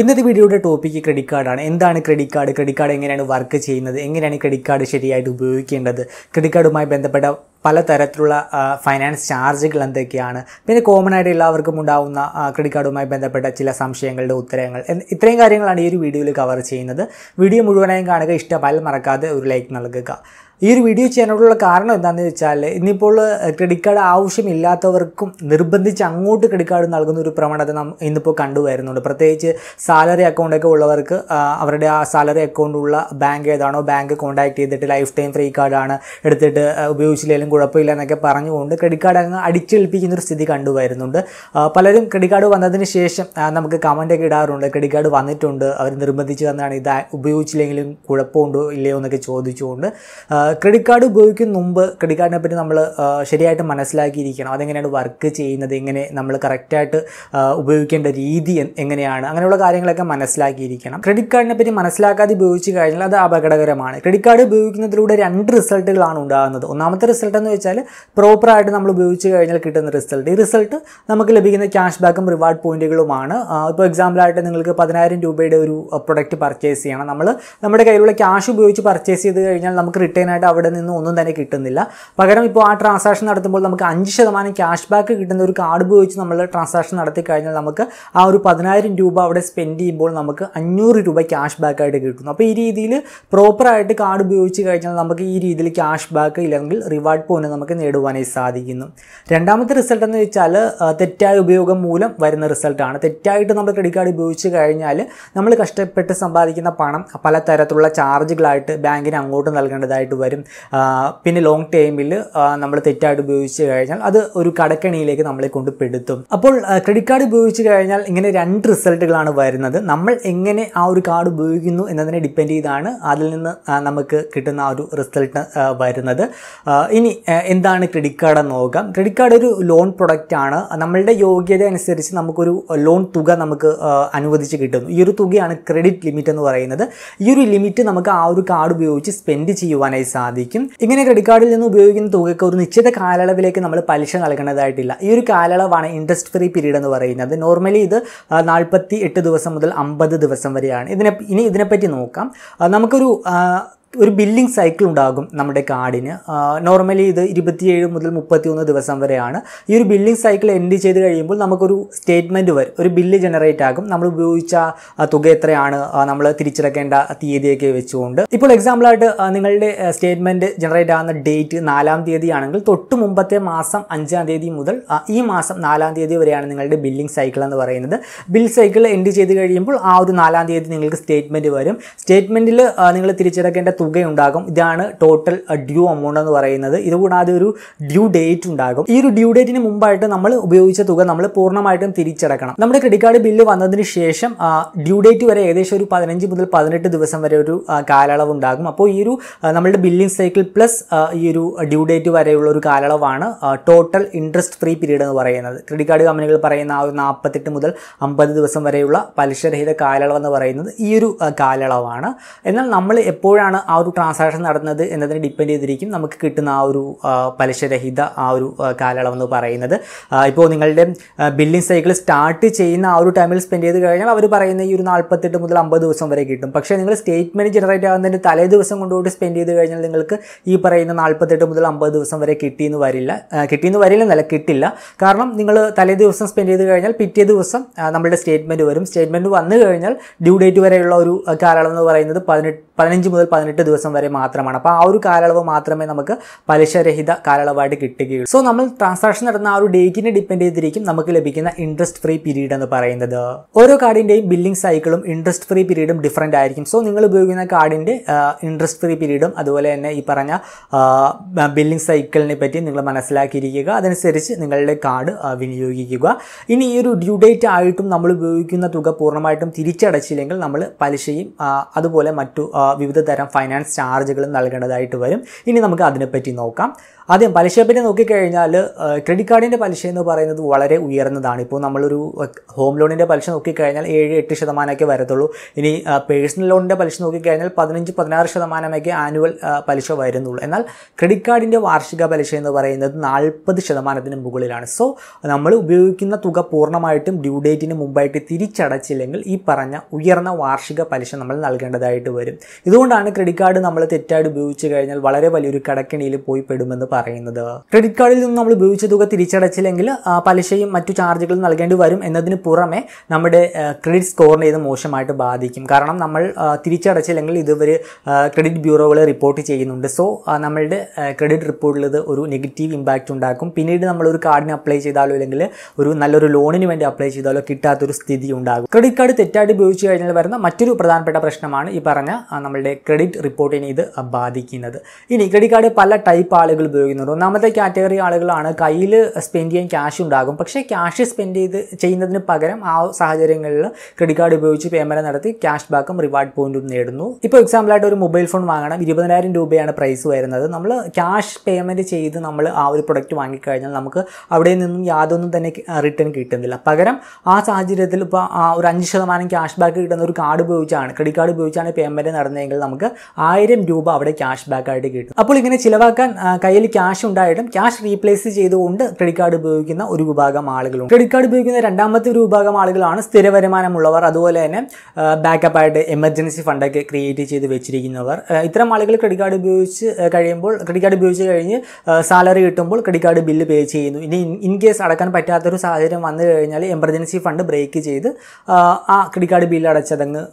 ഇന്നത്തെ വീഡിയോയുടെ topic credit കാർഡാണ് എന്താണ് ക്രെഡിറ്റ് കാർഡ് ക്രെഡിറ്റ് കാർഡ് എങ്ങനെയാണ് വർക്ക് ചെയ്യുന്നത് എങ്ങനെയാണ് ക്രെഡിറ്റ് കാർഡ് ശരിയായിട്ട് ഉപയോഗിക്കേണ്ടത് ക്രെഡിറ്റ് കാർഡുമായി ബന്ധപ്പെട്ട പലതരത്തിലുള്ള ഫൈനാൻസ് ചാർജുകൾ എന്തൊക്കെയാണ് പിന്നെ കോമൺ ആയിട്ട് എല്ലാവർക്കും ഉണ്ടാകുന്ന ക്രെഡിറ്റ് കാർഡുമായി ബന്ധപ്പെട്ട ചില സംശയങ്ങളുടെ ഉത്തരങ്ങൾ ഇത്രയും കാര്യങ്ങളാണ് ഈ ഒരു വീഡിയോയിൽ കവർ ചെയ്യുന്നത് വീഡിയോ മുഴുവനായും കാണുക ഇഷ്ടമായാലും മറക്കാതെ ഒരു ലൈക്ക് നൽകുക ഈ ഒരു വീഡിയോ ചെയ്യാനായിട്ടുള്ള കാരണം എന്താണെന്ന് വെച്ചാൽ ഇന്നിപ്പോൾ ക്രെഡിറ്റ് കാർഡ് ആവശ്യമില്ലാത്തവർക്കും നിർബന്ധിച്ച് അങ്ങോട്ട് ക്രെഡിറ്റ് കാർഡ് നൽകുന്ന ഒരു പ്രവണത നാം ഇന്നിപ്പോൾ കണ്ടുവരുന്നുണ്ട് പ്രത്യേകിച്ച് സാലറി അക്കൗണ്ടൊക്കെ ഉള്ളവർക്ക് അവരുടെ ആ സാലറി അക്കൗണ്ട് ഉള്ള ബാങ്ക് ഏതാണോ ബാങ്ക് കോൺടാക്ട് ചെയ്തിട്ട് ലൈഫ് ടൈം ഫ്രീ കാർഡാണ് എടുത്തിട്ട് ഉപയോഗിച്ചില്ലെങ്കിലും കുഴപ്പമില്ല എന്നൊക്കെ പറഞ്ഞുകൊണ്ട് ക്രെഡിറ്റ് കാർഡ് അങ്ങ് അടിച്ചേൽപ്പിക്കുന്ന ഒരു സ്ഥിതി കണ്ടുവരുന്നുണ്ട് പലരും ക്രെഡിറ്റ് കാർഡ് വന്നതിന് ശേഷം നമുക്ക് കമൻ്റൊക്കെ ഇടാറുണ്ട് ക്രെഡിറ്റ് കാർഡ് വന്നിട്ടുണ്ട് അവർ നിർബന്ധിച്ച് തന്നാണ് ഇത് ഉപയോഗിച്ചില്ലെങ്കിലും കുഴപ്പമുണ്ടോ ഇല്ലയോ എന്നൊക്കെ ചോദിച്ചുകൊണ്ട് ക്രെഡിറ്റ് കാർഡ് ഉപയോഗിക്കും മുമ്പ് ക്രെഡിറ്റ് കാർഡിനെ പറ്റി നമ്മൾ ശരിയായിട്ട് മനസ്സിലാക്കിയിരിക്കണം അതെങ്ങനെയാണ് വർക്ക് ചെയ്യുന്നത് എങ്ങനെ നമ്മൾ കറക്റ്റായിട്ട് ഉപയോഗിക്കേണ്ട രീതി എങ്ങനെയാണ് അങ്ങനെയുള്ള കാര്യങ്ങളൊക്കെ മനസ്സിലാക്കിയിരിക്കണം ക്രെഡിറ്റ് കാർഡിനെ പറ്റി മനസ്സിലാക്കാതെ ഉപയോഗിച്ച് കഴിഞ്ഞാൽ അത് അപകടകരമാണ് ക്രെഡിറ്റ് കാർഡ് ഉപയോഗിക്കുന്നതിലൂടെ രണ്ട് റിസൾട്ടുകളാണ് ഉണ്ടാകുന്നത് ഒന്നാമത്തെ റിസൾട്ട് എന്ന് വെച്ചാൽ പ്രോപ്പറായിട്ട് നമ്മൾ ഉപയോഗിച്ച് കഴിഞ്ഞാൽ കിട്ടുന്ന റിസൾട്ട് ഈ റിസൾട്ട് നമുക്ക് ലഭിക്കുന്ന ക്യാഷ് ബാക്കും റിവാർഡ് പോയിന്റുകളുമാണ് ഇപ്പോൾ എക്സാമ്പിളായിട്ട് നിങ്ങൾക്ക് പതിനായിരം രൂപയുടെ ഒരു പ്രൊഡക്റ്റ് പർച്ചേസ് ചെയ്യണം നമ്മൾ നമ്മുടെ കയ്യിലുള്ള ക്യാഷ് ഉപയോഗിച്ച് പർച്ചേസ് ചെയ്ത് കഴിഞ്ഞാൽ നമുക്ക് റിട്ടേൺ പൂർണ്ണമായിട്ട് അവിടെ നിന്ന് ഒന്നും തന്നെ കിട്ടുന്നില്ല പകരം ഇപ്പോൾ ആ ട്രാൻസാക്ഷൻ നടത്തുമ്പോൾ നമുക്ക് അഞ്ച് ശതമാനം ക്യാഷ് ബാക്ക് കിട്ടുന്ന ഒരു കാർഡ് ഉപയോഗിച്ച് നമ്മൾ ട്രാൻസാക്ഷൻ നടത്തി കഴിഞ്ഞാൽ നമുക്ക് ആ ഒരു പതിനായിരം രൂപ അവിടെ സ്പെൻഡ് ചെയ്യുമ്പോൾ നമുക്ക് അഞ്ഞൂറ് രൂപ ക്യാഷ് ബാക്ക് ആയിട്ട് കിട്ടുന്നു അപ്പോൾ ഈ രീതിയിൽ പ്രോപ്പറായിട്ട് കാർഡ് ഉപയോഗിച്ച് കഴിഞ്ഞാൽ നമുക്ക് ഈ രീതിയിൽ ക്യാഷ് ബാക്ക് ഇല്ലെങ്കിൽ റിവാർഡ് പോയിന്റ് നമുക്ക് നേടുവാനായി സാധിക്കുന്നു രണ്ടാമത്തെ റിസൾട്ട് എന്ന് വെച്ചാൽ തെറ്റായ ഉപയോഗം മൂലം വരുന്ന റിസൾട്ടാണ് തെറ്റായിട്ട് നമ്മൾ ക്രെഡിറ്റ് കാർഡ് ഉപയോഗിച്ച് കഴിഞ്ഞാൽ നമ്മൾ കഷ്ടപ്പെട്ട് സമ്പാദിക്കുന്ന പണം പല തരത്തിലുള്ള ചാർജുകളായിട്ട് ബാങ്കിന് അങ്ങോട്ട് നൽകേണ്ടതായിട്ട് വരും പിന്നെ ലോങ് ടൈമിൽ നമ്മൾ തെറ്റായിട്ട് ഉപയോഗിച്ച് കഴിഞ്ഞാൽ അത് ഒരു കടക്കണിയിലേക്ക് നമ്മളെ കൊണ്ട് പെടുത്തും അപ്പോൾ ക്രെഡിറ്റ് കാർഡ് ഉപയോഗിച്ച് കഴിഞ്ഞാൽ ഇങ്ങനെ രണ്ട് റിസൾട്ടുകളാണ് വരുന്നത് നമ്മൾ എങ്ങനെ ആ ഒരു കാർഡ് ഉപയോഗിക്കുന്നു എന്നതിനെ ഡിപ്പെൻഡ് ചെയ്താണ് അതിൽ നിന്ന് നമുക്ക് കിട്ടുന്ന ആ ഒരു റിസൾട്ട് വരുന്നത് ഇനി എന്താണ് ക്രെഡിറ്റ് കാർഡ് എന്ന് നോക്കാം ക്രെഡിറ്റ് കാർഡ് ഒരു ലോൺ പ്രൊഡക്റ്റ് ആണ് നമ്മളുടെ യോഗ്യത അനുസരിച്ച് നമുക്കൊരു ലോൺ തുക നമുക്ക് അനുവദിച്ച് കിട്ടുന്നു ഈ ഒരു തുകയാണ് ക്രെഡിറ്റ് ലിമിറ്റ് എന്ന് പറയുന്നത് ഈ ഒരു ലിമിറ്റ് നമുക്ക് ആ ഒരു കാർഡ് ഉപയോഗിച്ച് സ്പെൻഡ് ചെയ്യുവാനായി സാധിക്കും ഇങ്ങനെ ക്രെഡിറ്റ് കാർഡിൽ നിന്ന് ഉപയോഗിക്കുന്ന തുകയ്ക്ക് ഒരു നിശ്ചിത കാലയളവിലേക്ക് നമ്മൾ പലിശ നൽകേണ്ടതായിട്ടില്ല ഈ ഒരു കാലയളവാണ് ഇൻട്രസ്റ്റ് ഫ്രീ പീരീഡ് എന്ന് പറയുന്നത് നോർമലി ഇത് നാൽപ്പത്തി ദിവസം മുതൽ അമ്പത് ദിവസം വരെയാണ് ഇതിനെ ഇനി ഇതിനെപ്പറ്റി നോക്കാം നമുക്കൊരു ഒരു ബില്ലിംഗ് സൈക്കിൾ ഉണ്ടാകും നമ്മുടെ കാർഡിന് നോർമലി ഇത് ഇരുപത്തിയേഴ് മുതൽ മുപ്പത്തിയൊന്ന് ദിവസം വരെയാണ് ഈ ഒരു ബില്ലിംഗ് സൈക്കിൾ എൻഡ് ചെയ്ത് കഴിയുമ്പോൾ നമുക്കൊരു സ്റ്റേറ്റ്മെൻറ്റ് വരും ഒരു ബില്ല് ജനറേറ്റ് ആകും നമ്മൾ ഉപയോഗിച്ച തുക എത്രയാണ് നമ്മൾ തിരിച്ചടക്കേണ്ട തീയതിയൊക്കെ വെച്ചുകൊണ്ട് ഇപ്പോൾ എക്സാമ്പിളായിട്ട് നിങ്ങളുടെ സ്റ്റേറ്റ്മെൻറ്റ് ജനറേറ്റ് ആകുന്ന ഡേറ്റ് നാലാം തീയതി ആണെങ്കിൽ തൊട്ട് മുമ്പത്തെ മാസം അഞ്ചാം തീയതി മുതൽ ഈ മാസം നാലാം തീയതി വരെയാണ് നിങ്ങളുടെ ബില്ലിംഗ് സൈക്കിൾ എന്ന് പറയുന്നത് ബിൽ സൈക്കിൾ എൻഡ് ചെയ്ത് കഴിയുമ്പോൾ ആ ഒരു നാലാം തീയതി നിങ്ങൾക്ക് സ്റ്റേറ്റ്മെൻറ്റ് വരും സ്റ്റേറ്റ്മെൻറ്റിൽ നിങ്ങൾ തിരിച്ചടക്കേണ്ട തുകയുണ്ടാകും ഇതാണ് ടോട്ടൽ ഡ്യൂ എമൗണ്ട് എന്ന് പറയുന്നത് ഇതുകൂടാതെ ഒരു ഡ്യൂ ഡേറ്റ് ഉണ്ടാകും ഈ ഒരു ഡ്യൂ ഡേറ്റിന് മുമ്പായിട്ട് നമ്മൾ ഉപയോഗിച്ച തുക നമ്മൾ പൂർണ്ണമായിട്ടും തിരിച്ചടക്കണം നമ്മുടെ ക്രെഡിറ്റ് കാർഡ് ബില്ല് വന്നതിന് ശേഷം ഡ്യൂ ഡേറ്റ് വരെ ഏകദേശം ഒരു പതിനഞ്ച് മുതൽ പതിനെട്ട് ദിവസം വരെ ഒരു കാലയളവ് ഉണ്ടാകും അപ്പോൾ ഈ ഒരു നമ്മുടെ ബില്ലിംഗ് സൈക്കിൾ പ്ലസ് ഈ ഒരു ഡ്യൂ ഡേറ്റ് വരെയുള്ള ഒരു കാലയളവാണ് ടോട്ടൽ ഇൻട്രസ്റ്റ് ഫ്രീ പീരീഡ് എന്ന് പറയുന്നത് ക്രെഡിറ്റ് കാർഡ് കമ്പനികൾ പറയുന്ന ആ ഒരു നാൽപ്പത്തെട്ട് മുതൽ അമ്പത് ദിവസം വരെയുള്ള പലിശരഹിത കാലയളവ് എന്ന് പറയുന്നത് ഈ ഒരു കാലയളവാണ് എന്നാൽ നമ്മൾ എപ്പോഴാണ് ആ ഒരു ട്രാൻസാക്ഷൻ നടന്നത് എന്നതിനെ ഡിപ്പെൻഡ് ചെയ്തിരിക്കും നമുക്ക് കിട്ടുന്ന ആ ഒരു പലിശരഹിത ആ ഒരു കാലയളവെന്ന് പറയുന്നത് ഇപ്പോൾ നിങ്ങളുടെ ബില്ലിംഗ് സൈക്കിൾ സ്റ്റാർട്ട് ചെയ്യുന്ന ആ ഒരു ടൈമിൽ സ്പെൻഡ് ചെയ്ത് കഴിഞ്ഞാൽ അവർ പറയുന്ന ഈ ഒരു നാൽപ്പത്തെട്ട് മുതൽ അമ്പത് ദിവസം വരെ കിട്ടും പക്ഷേ നിങ്ങൾ സ്റ്റേറ്റ്മെൻറ്റ് ജനറേറ്റ് ആകുന്നതിൻ്റെ തലേ ദിവസം കൊണ്ടുപോയിട്ട് സ്പെൻഡ് ചെയ്ത് കഴിഞ്ഞാൽ നിങ്ങൾക്ക് ഈ പറയുന്ന നാൽപ്പത്തെട്ട് മുതൽ അമ്പത് ദിവസം വരെ കിട്ടിയെന്ന് വരില്ല കിട്ടിയെന്ന് വരില്ല എന്നല്ല കിട്ടില്ല കാരണം നിങ്ങൾ തലേ ദിവസം സ്പെൻഡ് ചെയ്ത് കഴിഞ്ഞാൽ പിറ്റേ ദിവസം നമ്മുടെ സ്റ്റേറ്റ്മെൻറ്റ് വരും സ്റ്റേറ്റ്മെൻറ്റ് വന്നു കഴിഞ്ഞാൽ ഡ്യൂ ഡേറ്റ് വരെയുള്ള ഒരു കാലയളവ് എന്ന് പറയുന്നത് പതിനെട്ട് പതിനഞ്ച് മുതൽ പതിനെട്ട് എട്ട് ദിവസം വരെ മാത്രമാണ് അപ്പോൾ ആ ഒരു കാലയളവ് മാത്രമേ നമുക്ക് പലിശരഹിത കാലയളവായിട്ട് കിട്ടുകയുള്ളൂ സോ നമ്മൾ ട്രാൻസാക്ഷൻ നടന്ന ആ ഒരു ഡേറ്റിനെ ഡിപ്പെൻഡ് ചെയ്തിരിക്കും നമുക്ക് ലഭിക്കുന്ന ഇൻട്രസ്റ്റ് ഫ്രീ പീരീഡ് എന്ന് പറയുന്നത് ഓരോ കാർഡിൻ്റെയും ബില്ലിംഗ് സൈക്കിളും ഇൻട്രസ്റ്റ് ഫ്രീ പീരീഡും ഡിഫറൻ്റ് ആയിരിക്കും സോ നിങ്ങൾ ഉപയോഗിക്കുന്ന കാർഡിൻ്റെ ഇൻട്രസ്റ്റ് ഫ്രീ പീരീഡും അതുപോലെ തന്നെ ഈ പറഞ്ഞ ബില്ലിംഗ് സൈക്കിളിനെ പറ്റി നിങ്ങൾ മനസ്സിലാക്കിയിരിക്കുക അതനുസരിച്ച് നിങ്ങളുടെ കാർഡ് വിനിയോഗിക്കുക ഇനി ഈ ഒരു ഡ്യൂ ഡേറ്റ് ആയിട്ടും നമ്മൾ ഉപയോഗിക്കുന്ന തുക പൂർണ്ണമായിട്ടും തിരിച്ചടച്ചില്ലെങ്കിൽ നമ്മൾ പലിശയും അതുപോലെ മറ്റു വിവിധ തരം ഫൈനാൻസ് ചാർജുകളും നൽകേണ്ടതായിട്ട് വരും ഇനി നമുക്ക് അതിനെപ്പറ്റി നോക്കാം ആദ്യം പലിശയെപ്പറ്റി നോക്കിക്കഴിഞ്ഞാൽ ക്രെഡിറ്റ് കാർഡിൻ്റെ പലിശ എന്ന് പറയുന്നത് വളരെ ഉയർന്നതാണ് ഇപ്പോൾ നമ്മളൊരു ഹോം ലോണിൻ്റെ പലിശ നോക്കിക്കഴിഞ്ഞാൽ ഏഴ് എട്ട് ശതമാനമൊക്കെ വരത്തുള്ളൂ ഇനി പേഴ്സണൽ ലോണിൻ്റെ പലിശ നോക്കിക്കഴിഞ്ഞാൽ പതിനഞ്ച് പതിനാറ് ശതമാനമൊക്കെ ആനുവൽ പലിശ വരുന്നുള്ളൂ എന്നാൽ ക്രെഡിറ്റ് കാർഡിൻ്റെ വാർഷിക പലിശ എന്ന് പറയുന്നത് നാൽപ്പത് ശതമാനത്തിന് മുകളിലാണ് സോ നമ്മൾ ഉപയോഗിക്കുന്ന തുക പൂർണ്ണമായിട്ടും ഡ്യൂ ഡേറ്റിന് മുമ്പായിട്ട് തിരിച്ചടച്ചില്ലെങ്കിൽ ഈ പറഞ്ഞ ഉയർന്ന വാർഷിക പലിശ നമ്മൾ നൽകേണ്ടതായിട്ട് വരും ഇതുകൊണ്ടാണ് ക്രെഡിറ്റ് കാർഡ് നമ്മൾ തെറ്റായിട്ട് ഉപയോഗിച്ച് കഴിഞ്ഞാൽ വളരെ വലിയൊരു കടക്കിണിയിൽ പോയി പെടുമെന്ന് പറയുന്നത് ക്രെഡിറ്റ് കാർഡിൽ നിന്ന് നമ്മൾ ഉപയോഗിച്ച തുക തിരിച്ചടച്ചില്ലെങ്കിൽ പലിശയും മറ്റു ചാർജുകളും നൽകേണ്ടി വരും എന്നതിന് പുറമെ നമ്മുടെ ക്രെഡിറ്റ് സ്കോറിനെ ഇത് മോശമായിട്ട് ബാധിക്കും കാരണം നമ്മൾ തിരിച്ചടച്ചില്ലെങ്കിൽ ഇതുവരെ ക്രെഡിറ്റ് ബ്യൂറോകൾ റിപ്പോർട്ട് ചെയ്യുന്നുണ്ട് സോ നമ്മളുടെ ക്രെഡിറ്റ് റിപ്പോർട്ടിൽ ഇത് ഒരു നെഗറ്റീവ് ഇമ്പാക്റ്റ് ഉണ്ടാക്കും പിന്നീട് നമ്മൾ ഒരു കാർഡിന് അപ്ലൈ ചെയ്താലോ അല്ലെങ്കിൽ ഒരു നല്ലൊരു ലോണിന് വേണ്ടി അപ്ലൈ ചെയ്താലോ കിട്ടാത്തൊരു സ്ഥിതി ഉണ്ടാകും ക്രെഡിറ്റ് കാർഡ് തെറ്റായിട്ട് ഉപയോഗിച്ച് കഴിഞ്ഞാൽ വരുന്ന മറ്റൊരു പ്രധാനപ്പെട്ട പ്രശ്നമാണ് ഈ പറഞ്ഞ നമ്മളുടെ ക്രെഡിറ്റ് റിപ്പോർട്ടിനെ ഇത് ബാധിക്കുന്നത് ഇനി ക്രെഡിറ്റ് കാർഡ് പല ടൈപ്പ് ആളുകൾ ഉപയോഗിക്കുന്നുണ്ട് ഒന്നാമത്തെ കാറ്റഗറി ആളുകളാണ് കയ്യിൽ സ്പെൻഡ് ചെയ്യാൻ ക്യാഷ് ഉണ്ടാകും പക്ഷേ ക്യാഷ് സ്പെൻഡ് ചെയ്ത് ചെയ്യുന്നതിന് പകരം ആ സാഹചര്യങ്ങളിൽ ക്രെഡിറ്റ് കാർഡ് ഉപയോഗിച്ച് പേയ്മെൻറ്റ് നടത്തി ക്യാഷ് ബാക്കും റിവാർഡ് പോയിന്റും നേടുന്നു ഇപ്പോൾ എക്സാമ്പിളായിട്ട് ഒരു മൊബൈൽ ഫോൺ വാങ്ങണം ഇരുപതിനായിരം രൂപയാണ് പ്രൈസ് വരുന്നത് നമ്മൾ ക്യാഷ് പേയ്മെൻറ്റ് ചെയ്ത് നമ്മൾ ആ ഒരു പ്രൊഡക്റ്റ് വാങ്ങിക്കഴിഞ്ഞാൽ നമുക്ക് അവിടെ നിന്നും യാതൊന്നും തന്നെ റിട്ടേൺ കിട്ടുന്നില്ല പകരം ആ സാഹചര്യത്തിൽ ഇപ്പോൾ ഒരു അഞ്ച് ശതമാനം ക്യാഷ് ബാക്ക് കിട്ടുന്ന ഒരു കാർഡ് ഉപയോഗിച്ചാണ് ക്രെഡിറ്റ് കാർഡ് ഉപയോഗിച്ചാണ് പേയ്മെൻറ്റ് നടന്നതെങ്കിൽ നമുക്ക് ആയിരം രൂപ അവിടെ ക്യാഷ് ബാക്ക് ആയിട്ട് കിട്ടും അപ്പോൾ ഇങ്ങനെ ചിലവാക്കാൻ കയ്യിൽ ക്യാഷ് ഉണ്ടായിട്ടും ക്യാഷ് റീപ്ലേസ് ചെയ്തുകൊണ്ട് ക്രെഡിറ്റ് കാർഡ് ഉപയോഗിക്കുന്ന ഒരു വിഭാഗം ആളുകളുണ്ട് ക്രെഡിറ്റ് കാർഡ് ഉപയോഗിക്കുന്ന രണ്ടാമത്തെ ഒരു വിഭാഗം ആളുകളാണ് സ്ഥിര വരുമാനമുള്ളവർ അതുപോലെ തന്നെ ബാക്കപ്പ് ആയിട്ട് എമർജൻസി ഫണ്ടൊക്കെ ക്രിയേറ്റ് ചെയ്ത് വെച്ചിരിക്കുന്നവർ ഇത്തരം ആളുകൾ ക്രെഡിറ്റ് കാർഡ് ഉപയോഗിച്ച് കഴിയുമ്പോൾ ക്രെഡിറ്റ് കാർഡ് ഉപയോഗിച്ച് കഴിഞ്ഞ് സാലറി കിട്ടുമ്പോൾ ക്രെഡിറ്റ് കാർഡ് ബില്ല് പേ ചെയ്യുന്നു ഇനി ഇൻ കേസ് അടക്കാൻ പറ്റാത്തൊരു സാഹചര്യം വന്നു കഴിഞ്ഞാൽ എമർജൻസി ഫണ്ട് ബ്രേക്ക് ചെയ്ത് ആ ക്രെഡിറ്റ് കാർഡ് ബില്ല് അടച്ചതങ്ങ്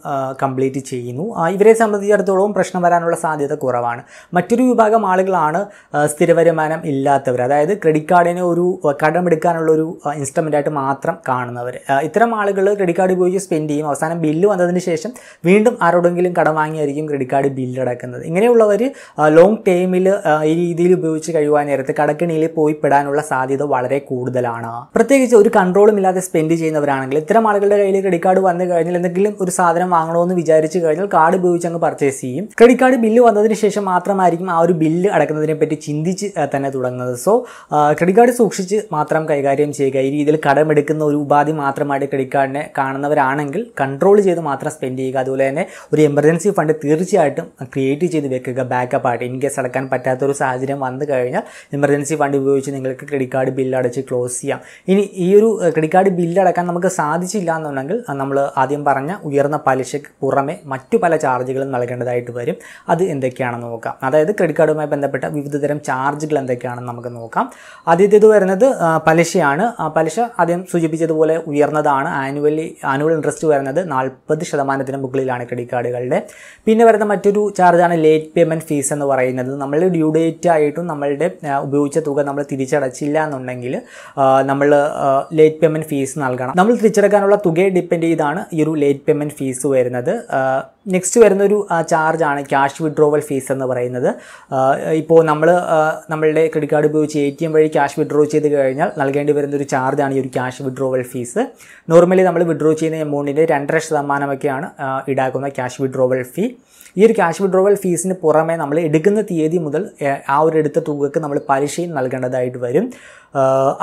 കംപ്ലീറ്റ് ചെയ്യുന്നു ഇവരെ സംബന്ധിച്ചിടത്തോളം പ്രശ്നം പ്രശ്നം വരാനുള്ള സാധ്യത കുറവാണ് മറ്റൊരു വിഭാഗം ആളുകളാണ് സ്ഥിരവരുമാനം ഇല്ലാത്തവർ അതായത് ക്രെഡിറ്റ് കാർഡിനെ ഒരു കടമെടുക്കാനുള്ള ഒരു ആയിട്ട് മാത്രം കാണുന്നവർ ഇത്തരം ആളുകൾ ക്രെഡിറ്റ് കാർഡ് ഉപയോഗിച്ച് സ്പെൻഡ് ചെയ്യും അവസാനം ബില്ല് വന്നതിന് ശേഷം വീണ്ടും ആരോടെങ്കിലും കടം വാങ്ങിയായിരിക്കും ക്രെഡിറ്റ് കാർഡ് ബില്ലടക്കുന്നത് ഇങ്ങനെയുള്ളവർ ലോങ് ടൈമിൽ ഈ രീതിയിൽ ഉപയോഗിച്ച് കഴിയുവാൻ നേരത്ത് കടക്കിണിയിൽ പോയി പെടാനുള്ള സാധ്യത വളരെ കൂടുതലാണ് പ്രത്യേകിച്ച് ഒരു കൺട്രോളും ഇല്ലാതെ സ്പെൻഡ് ചെയ്യുന്നവരാണെങ്കിൽ ഇത്തരം ആളുകളുടെ കയ്യിൽ ക്രെഡിറ്റ് കാർഡ് വന്നു കഴിഞ്ഞാൽ എന്തെങ്കിലും ഒരു സാധനം വാങ്ങണമെന്ന് വിചാരിച്ചു കഴിഞ്ഞാൽ കാർഡ് ഉപയോഗിച്ച് അങ്ങ് പർച്ചേസ് ചെയ്യും ക്രെഡിറ്റ് കാർഡ് ബില്ല് വന്നതിന് ശേഷം മാത്രമായിരിക്കും ആ ഒരു ബില്ല് അടക്കുന്നതിനെ പറ്റി ചിന്തിച്ച് തന്നെ തുടങ്ങുന്നത് സോ ക്രെഡിറ്റ് കാർഡ് സൂക്ഷിച്ച് മാത്രം കൈകാര്യം ചെയ്യുക ഈ രീതിയിൽ കടമെടുക്കുന്ന ഒരു ഉപാധി മാത്രമായിട്ട് ക്രെഡിറ്റ് കാർഡിനെ കാണുന്നവരാണെങ്കിൽ കൺട്രോൾ ചെയ്ത് മാത്രം സ്പെൻഡ് ചെയ്യുക അതുപോലെ തന്നെ ഒരു എമർജൻസി ഫണ്ട് തീർച്ചയായിട്ടും ക്രിയേറ്റ് ചെയ്ത് വെക്കുക ബാക്കപ്പ് ആയിട്ട് ഇൻ കേസ് അടക്കാൻ പറ്റാത്തൊരു സാഹചര്യം വന്നു കഴിഞ്ഞാൽ എമർജൻസി ഫണ്ട് ഉപയോഗിച്ച് നിങ്ങൾക്ക് ക്രെഡിറ്റ് കാർഡ് ബില്ല് അടച്ച് ക്ലോസ് ചെയ്യാം ഇനി ഈ ഒരു ക്രെഡിറ്റ് കാർഡ് ബില്ല് അടക്കാൻ നമുക്ക് സാധിച്ചില്ല എന്നുണ്ടെങ്കിൽ നമ്മൾ ആദ്യം പറഞ്ഞ ഉയർന്ന പലിശയ്ക്ക് പുറമെ മറ്റു പല ചാർജുകളും നൽകേണ്ടതായിട്ട് വരും വരും അത് എന്തൊക്കെയാണെന്ന് നോക്കാം അതായത് ക്രെഡിറ്റ് കാർഡുമായി ബന്ധപ്പെട്ട വിവിധതരം ചാർജുകൾ എന്തൊക്കെയാണെന്ന് നമുക്ക് നോക്കാം ആദ്യത്തേത് വരുന്നത് പലിശയാണ് പലിശ ആദ്യം സൂചിപ്പിച്ചതുപോലെ ഉയർന്നതാണ് ആനുവലി ആനുവൽ ഇൻട്രസ്റ്റ് വരുന്നത് നാൽപ്പത് ശതമാനത്തിന് മുകളിലാണ് ക്രെഡിറ്റ് കാർഡുകളുടെ പിന്നെ വരുന്ന മറ്റൊരു ചാർജാണ് ലേറ്റ് പേയ്മെൻറ്റ് ഫീസ് എന്ന് പറയുന്നത് നമ്മൾ ഡ്യൂ ഡേറ്റ് ആയിട്ടും നമ്മളുടെ ഉപയോഗിച്ച തുക നമ്മൾ തിരിച്ചടച്ചില്ല എന്നുണ്ടെങ്കിൽ നമ്മൾ ലേറ്റ് പേയ്മെൻറ്റ് ഫീസ് നൽകണം നമ്മൾ തിരിച്ചടക്കാനുള്ള തുകയെ ഡിപ്പെൻഡ് ചെയ്താണ് ഈ ഒരു ലേറ്റ് പേയ്മെൻറ്റ് ഫീസ് വരുന്നത് നെക്സ്റ്റ് വരുന്നൊരു ആണ് ഫീസാണ് ക്യാഷ് വിഡ്രോവൽ ഫീസ് എന്ന് പറയുന്നത് ഇപ്പോൾ നമ്മൾ നമ്മളുടെ ക്രെഡിറ്റ് കാർഡ് ഉപയോഗിച്ച് എ ടി എം വഴി ക്യാഷ് വിഡ്രോ ചെയ്ത് കഴിഞ്ഞാൽ നൽകേണ്ടി വരുന്ന ഒരു ചാർജാണ് ഈ ഒരു ക്യാഷ് വിഡ്രോവൽ ഫീസ് നോർമലി നമ്മൾ വിഡ്രോ ചെയ്യുന്ന എമൗണ്ടിൻ്റെ രണ്ടര ശതമാനമൊക്കെയാണ് ഈടാക്കുന്ന ക്യാഷ് വിഡ്രോവൽ ഫീ ഈ ഒരു ക്യാഷ് വിഡ്രോവൽ ഫീസിന് പുറമെ നമ്മൾ എടുക്കുന്ന തീയതി മുതൽ ആ ഒരു എടുത്ത തുകക്ക് നമ്മൾ പലിശയും നൽകേണ്ടതായിട്ട് വരും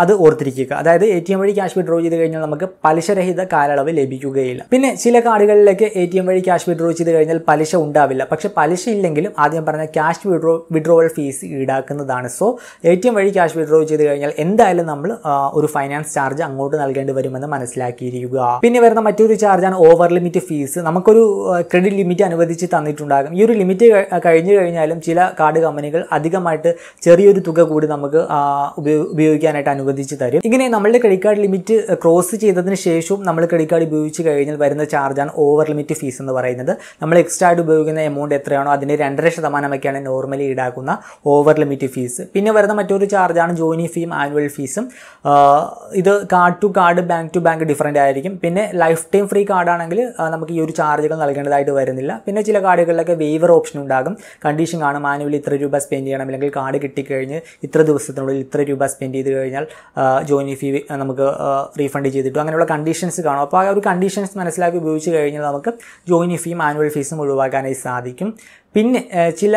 അത് ഓർത്തിരിക്കുക അതായത് എ ടി എം വഴി ക്യാഷ് വിഡ്രോ ചെയ്ത് കഴിഞ്ഞാൽ നമുക്ക് പലിശരഹിത കാലയളവ് ലഭിക്കുകയില്ല പിന്നെ ചില കാർഡുകളിലേക്ക് എ ടി എം വഴി ക്യാഷ് വിഡ്രോ ചെയ്ത് കഴിഞ്ഞാൽ പലിശ ഉണ്ടാവില്ല പക്ഷേ പലിശ ഇല്ലെങ്കിലും ആദ്യം പറഞ്ഞ ക്യാഷ് വിഡ്രോ വിഡ്രോവൽ ഫീസ് ഈടാക്കുന്നതാണ് സോ എ ടി എം വഴി ക്യാഷ് വിഡ്രോ ചെയ്ത് കഴിഞ്ഞാൽ എന്തായാലും നമ്മൾ ഒരു ഫൈനാൻസ് ചാർജ് അങ്ങോട്ട് നൽകേണ്ടി വരുമെന്ന് മനസ്സിലാക്കിയിരിക്കുക പിന്നെ വരുന്ന മറ്റൊരു ചാർജാണ് ഓവർ ലിമിറ്റ് ഫീസ് നമുക്കൊരു ക്രെഡിറ്റ് ലിമിറ്റ് അനുവദിച്ച് തന്നിട്ടുണ്ട് കഴിഞ്ഞിട്ടുണ്ടാകും ഈ ഒരു ലിമിറ്റ് കഴിഞ്ഞു കഴിഞ്ഞാലും ചില കാർഡ് കമ്പനികൾ അധികമായിട്ട് ചെറിയൊരു തുക കൂടി നമുക്ക് ഉപയോഗിക്കാനായിട്ട് അനുവദിച്ച് തരും ഇങ്ങനെ നമ്മളുടെ ക്രെഡിറ്റ് കാർഡ് ലിമിറ്റ് ക്രോസ് ചെയ്തതിന് ശേഷവും നമ്മൾ ക്രെഡിറ്റ് കാർഡ് ഉപയോഗിച്ച് കഴിഞ്ഞാൽ വരുന്ന ചാർജാണ് ഓവർ ലിമിറ്റ് ഫീസ് എന്ന് പറയുന്നത് നമ്മൾ എക്സ്ട്രാ ആയിട്ട് ഉപയോഗിക്കുന്ന എമൗണ്ട് എത്രയാണോ അതിൻ്റെ രണ്ടര ശതമാനമൊക്കെയാണ് നോർമലി ഈടാക്കുന്ന ഓവർ ലിമിറ്റ് ഫീസ് പിന്നെ വരുന്ന മറ്റൊരു ചാർജാണ് ജോയിനി ഫീയും ആനുവൽ ഫീസും ഇത് card to card bank to bank different ആയിരിക്കും പിന്നെ ലൈഫ് ടൈം ഫ്രീ കാർഡാണെങ്കിൽ നമുക്ക് ഈ ഒരു ചാർജുകൾ നൽകേണ്ടതായിട്ട് വരുന്നില്ല പിന്നെ ചില കാർഡുകൾ കാർഡുകളിലൊക്കെ വേവർ ഓപ്ഷൻ ഉണ്ടാകും കണ്ടീഷൻ കാണും മാനുവൽ ഇത്ര രൂപ സ്പെൻഡ് ചെയ്യണം അല്ലെങ്കിൽ കാർഡ് കിട്ടിക്കഴിഞ്ഞ് ഇത്ര ദിവസത്തിനുള്ളിൽ ഇത്ര രൂപ സ്പെൻഡ് ചെയ്ത് കഴിഞ്ഞാൽ ജോയിനിങ് ഫീ നമുക്ക് റീഫണ്ട് ചെയ്തിട്ടും അങ്ങനെയുള്ള കണ്ടീഷൻസ് കാണും അപ്പോൾ ആ ഒരു കണ്ടീഷൻസ് മനസ്സിലാക്കി ഉപയോഗിച്ച് കഴിഞ്ഞാൽ നമുക്ക് ജോയിനിങ് ഫീ മാനുവൽ ഫീസും ഒഴിവാക്കാനായി സാധിക്കും പിന്നെ ചില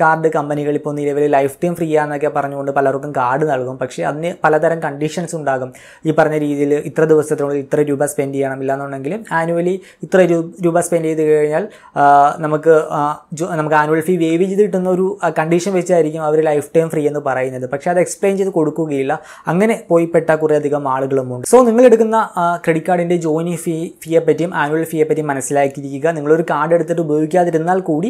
കാർഡ് കമ്പനികൾ ഇപ്പോൾ നിലവിൽ ലൈഫ് ടൈം ഫ്രീ ആണെന്നൊക്കെ പറഞ്ഞുകൊണ്ട് പലർക്കും കാർഡ് നൽകും പക്ഷേ അതിന് പലതരം കണ്ടീഷൻസ് ഉണ്ടാകും ഈ പറഞ്ഞ രീതിയിൽ ഇത്ര ദിവസത്തിനുള്ളിൽ ഇത്ര രൂപ സ്പെൻഡ് ചെയ്യണം ഇല്ലാന്നുണ്ടെങ്കിൽ ആനുവലി ഇത്ര രൂപ സ്പെൻഡ് ചെയ്ത് കഴിഞ്ഞാൽ നമുക്ക് നമുക്ക് ആനുവൽ ഫീ വേവ് ചെയ്ത് കിട്ടുന്ന ഒരു കണ്ടീഷൻ വെച്ചായിരിക്കും അവർ ലൈഫ് ടൈം ഫ്രീ എന്ന് പറയുന്നത് പക്ഷേ അത് എക്സ്പ്ലെയിൻ ചെയ്ത് കൊടുക്കുകയില്ല അങ്ങനെ പോയിപ്പെട്ട കുറേയധികം ആളുകളും ആളുകളുമുണ്ട് സോ നിങ്ങൾ എടുക്കുന്ന ക്രെഡിറ്റ് കാർഡിൻ്റെ ജോയിനിങ് ഫീ ഫീയെപ്പറ്റിയും പറ്റിയും ആനുവൽ ഫീയെപ്പറ്റിയും മനസ്സിലാക്കിയിരിക്കുക നിങ്ങളൊരു കാർഡ് എടുത്തിട്ട് ഉപയോഗിക്കാതിരുന്നാൽ കൂടി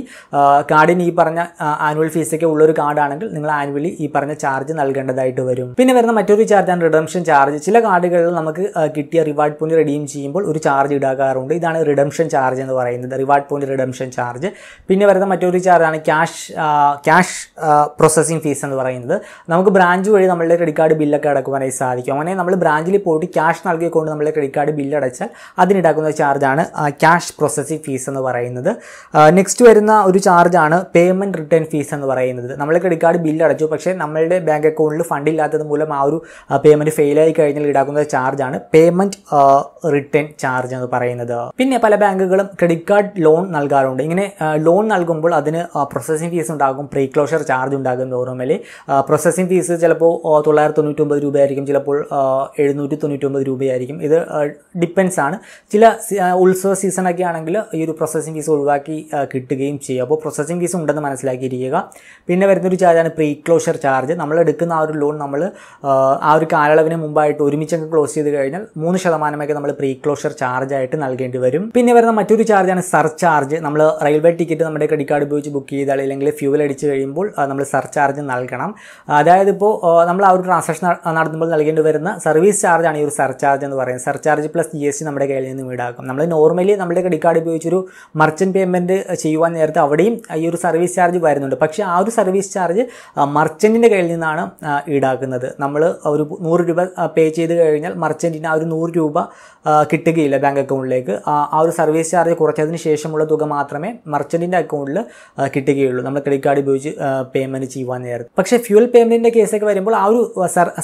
കാർഡിന് ഈ പറഞ്ഞ ആനുവൽ ഫീസൊക്കെ ഉള്ളൊരു കാർഡാണെങ്കിൽ നിങ്ങൾ ആനുവലി ഈ പറഞ്ഞ ചാർജ് നൽകേണ്ടതായിട്ട് വരും പിന്നെ വരുന്ന മറ്റൊരു ചാർജാണ് റിഡംഷൻ ചാർജ് ചില കാർഡുകളിൽ നമുക്ക് കിട്ടിയ റിവാർഡ് പോയിന്റ് റെഡീം ചെയ്യുമ്പോൾ ഒരു ചാർജ് ഇടാക്കാറുണ്ട് ഇതാണ് റിഡംഷൻ ചാർജ് എന്ന് പറയുന്നത് റിവാർഡ് പോയിന്റ് റിഡംഷൻ ചാർജ് പിന്നെ വരുന്ന മറ്റൊരു ചാർജാണ് ക്യാഷ് ക്യാഷ് പ്രോസസ്സിംഗ് ഫീസ് എന്ന് പറയുന്നത് നമുക്ക് ബ്രാഞ്ച് വഴി നമ്മളുടെ ക്രെഡിറ്റ് കാർഡ് ബില്ലൊക്കെ അടക്കുവാനായി സാധിക്കും അങ്ങനെ നമ്മൾ ബ്രാഞ്ചിൽ പോയിട്ട് ക്യാഷ് നൽകിക്കൊണ്ട് നമ്മളുടെ ക്രെഡിറ്റ് കാർഡ് ബില്ല് അടച്ചാൽ അതിനിടാക്കുന്ന ചാർജാണ് ക്യാഷ് പ്രോസസ്സിംഗ് ഫീസ് എന്ന് പറയുന്നത് നെക്സ്റ്റ് വരുന്ന ഒരു ചാർജ് ചാർജാണ് പേയ്മെൻറ്റ് റിട്ടേൺ ഫീസ് എന്ന് പറയുന്നത് നമ്മൾ ക്രെഡിറ്റ് കാർഡ് ബില്ല് അടച്ചു പക്ഷേ നമ്മളുടെ ബാങ്ക് അക്കൗണ്ടിൽ ഫണ്ട് ഇല്ലാത്തത് മൂലം ആ ഒരു പേയ്മെൻറ്റ് ഫെയിലായി കഴിഞ്ഞാൽ ഈടാക്കുന്ന ചാർജാണ് പേയ്മെൻറ്റ് റിട്ടേൺ ചാർജ് എന്ന് പറയുന്നത് പിന്നെ പല ബാങ്കുകളും ക്രെഡിറ്റ് കാർഡ് ലോൺ നൽകാറുണ്ട് ഇങ്ങനെ ലോൺ നൽകുമ്പോൾ അതിന് പ്രോസസ്സിംഗ് ഫീസ് ഉണ്ടാകും പ്രീ ക്ലോഷർ ചാർജ് ഉണ്ടാകും നോർമലി പ്രോസസ്സിംഗ് ഫീസ് ചിലപ്പോൾ തൊള്ളായിരത്തി തൊണ്ണൂറ്റൊമ്പത് രൂപയായിരിക്കും ചിലപ്പോൾ എഴുന്നൂറ്റി തൊണ്ണൂറ്റൊമ്പത് രൂപയായിരിക്കും ഇത് ഡിപ്പെൻസ് ആണ് ചില ഉത്സവ സീസണൊക്കെ ആണെങ്കിൽ ഈ ഒരു പ്രോസസ്സിംഗ് ഫീസ് ഒഴിവാക്കി കിട്ടുകയും ചെയ്യും അപ്പോൾ പ്രോസസ്സിംഗ് ഫീസ് ഉണ്ടെന്ന് മനസ്സിലാക്കിയിരിക്കുക പിന്നെ വരുന്നൊരു ചാർജാണ് പ്രീ ക്ലോഷർ ചാർജ് നമ്മൾ എടുക്കുന്ന ആ ഒരു ലോൺ നമ്മൾ ആ ഒരു കാലയളവിന് മുമ്പായിട്ട് ഒരുമിച്ചൊക്കെ ക്ലോസ് ചെയ്ത് കഴിഞ്ഞാൽ മൂന്ന് ശതമാനമൊക്കെ നമ്മൾ പ്രീ ക്ലോഷർ ചാർജായിട്ട് നൽകേണ്ടി വരും പിന്നെ വരുന്ന മറ്റൊരു ചാർജാണ് സർ ചാർജ് നമ്മൾ റെയിൽവേ ടിക്കറ്റ് നമ്മുടെ ക്രെഡിറ്റ് കാർഡ് ഉപയോഗിച്ച് ബുക്ക് ചെയ്താൽ അല്ലെങ്കിൽ ഫ്യൂവൽ അടിച്ച് കഴിയുമ്പോൾ നമ്മൾ സർ ചാർജ് നൽകണം അതായത് ഇപ്പോൾ നമ്മൾ ആ ഒരു ട്രാൻസാക്ഷൻ നടത്തുമ്പോൾ നൽകേണ്ടി വരുന്ന സർവീസ് ചാർജാണ് ഈ ഒരു സർ ചാർജ് എന്ന് പറയുന്നത് surcharge plus G S T നമ്മുടെ കയ്യിൽ നിന്ന് വീടാക്കും നമ്മൾ നോർമലി നമ്മുടെ ക്രെഡിറ്റ് കാർഡ് ഉപയോഗിച്ചൊരു മർച്ചൻറ്റ് പേയ്മെൻറ്റ് ചെയ്യുവാൻ നേരത്തെ അവിടെയും ഈ ഒരു സർവീസ് ചാർജ് വരുന്നുണ്ട് പക്ഷേ ആ ഒരു സർവീസ് ചാർജ് മർച്ചൻറ്റിൻ്റെ കയ്യിൽ നിന്നാണ് ഈടാക്കുന്നത് നമ്മൾ ഒരു നൂറ് രൂപ പേ ചെയ്ത് കഴിഞ്ഞാൽ മർച്ചൻറ്റിന് ആ ഒരു നൂറ് രൂപ കിട്ടുകയില്ല ബാങ്ക് അക്കൗണ്ടിലേക്ക് ആ ഒരു സർവീസ് ചാർജ് കുറച്ചതിന് ശേഷമുള്ള തുക മാത്രമേ മർച്ചൻറ്റിൻ്റെ അക്കൗണ്ടിൽ കിട്ടുകയുള്ളൂ നമ്മൾ ക്രെഡിറ്റ് കാർഡ് ഉപയോഗിച്ച് പേയ്മെൻറ്റ് ചെയ്യുവാൻ നേരത്തെ പക്ഷേ ഫ്യൂൽ പേയ്മെൻറ്റിൻ്റെ കേസൊക്കെ വരുമ്പോൾ ആ ഒരു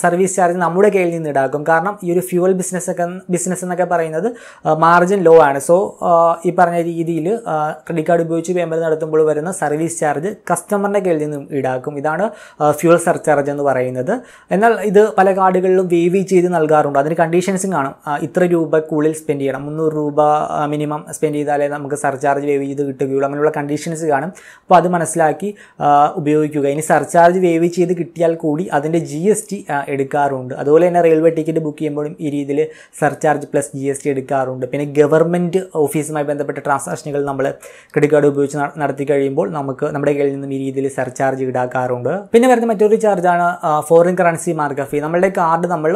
സർവീസ് ചാർജ് നമ്മുടെ കയ്യിൽ നിന്ന് ഈടാക്കും കാരണം ഈ ഒരു ഫ്യൂവൽ ബിസിനസ് ഒക്കെ ബിസിനസ് എന്നൊക്കെ പറയുന്നത് മാർജിൻ ലോ ആണ് സോ ഈ പറഞ്ഞ രീതിയിൽ ക്രെഡിറ്റ് കാർഡ് ഉപയോഗിച്ച് പേയ്മെൻറ്റ് നടത്തുമ്പോൾ വരുന്ന സർവീസ് ചാർജ് കസ്റ്റമറിൻ്റെ കയ്യിൽ നിന്നും ഈടാക്കും ഇതാണ് ഫ്യൂൽ സർചാർജ് എന്ന് പറയുന്നത് എന്നാൽ ഇത് പല കാർഡുകളിലും വേവി ചെയ്ത് നൽകാറുണ്ട് അതിന് കണ്ടീഷൻസും കാണും ഇത്ര രൂപക്കുള്ളിൽ സ്പെൻഡ് ചെയ്യണം മുന്നൂറ് രൂപ മിനിമം സ്പെൻഡ് ചെയ്താലേ നമുക്ക് സർചാർജ് വേവ് ചെയ്ത് കിട്ടുകയുള്ളൂ അങ്ങനെയുള്ള കണ്ടീഷൻസ് കാണും അപ്പോൾ അത് മനസ്സിലാക്കി ഉപയോഗിക്കുക ഇനി സർചാർജ് വേവ് ചെയ്ത് കിട്ടിയാൽ കൂടി അതിൻ്റെ ജി എസ് ടി എടുക്കാറുണ്ട് അതുപോലെ തന്നെ റെയിൽവേ ടിക്കറ്റ് ബുക്ക് ചെയ്യുമ്പോഴും ഈ രീതിയിൽ surcharge plus G S T എടുക്കാറുണ്ട് പിന്നെ ഗവൺമെൻറ് ഓഫീസുമായി ബന്ധപ്പെട്ട ട്രാൻസാക്ഷനുകൾ നമ്മൾ ക്രെഡിറ്റ് കാർഡ് ഉപയോഗിച്ച് നടത്തി കഴിയുമ്പോൾ നമുക്ക് നമ്മുടെ കയ്യിൽ നിന്നും ഈ രീതിയിൽ സർചാർജ് ഈടാക്കാറുണ്ട് പിന്നെ വരുന്ന മറ്റൊരു ചാർജാണ് ഫോറിൻ കറൻസി മാർക്കറ്റ് ഫീ നമ്മുടെ കാർഡ് നമ്മൾ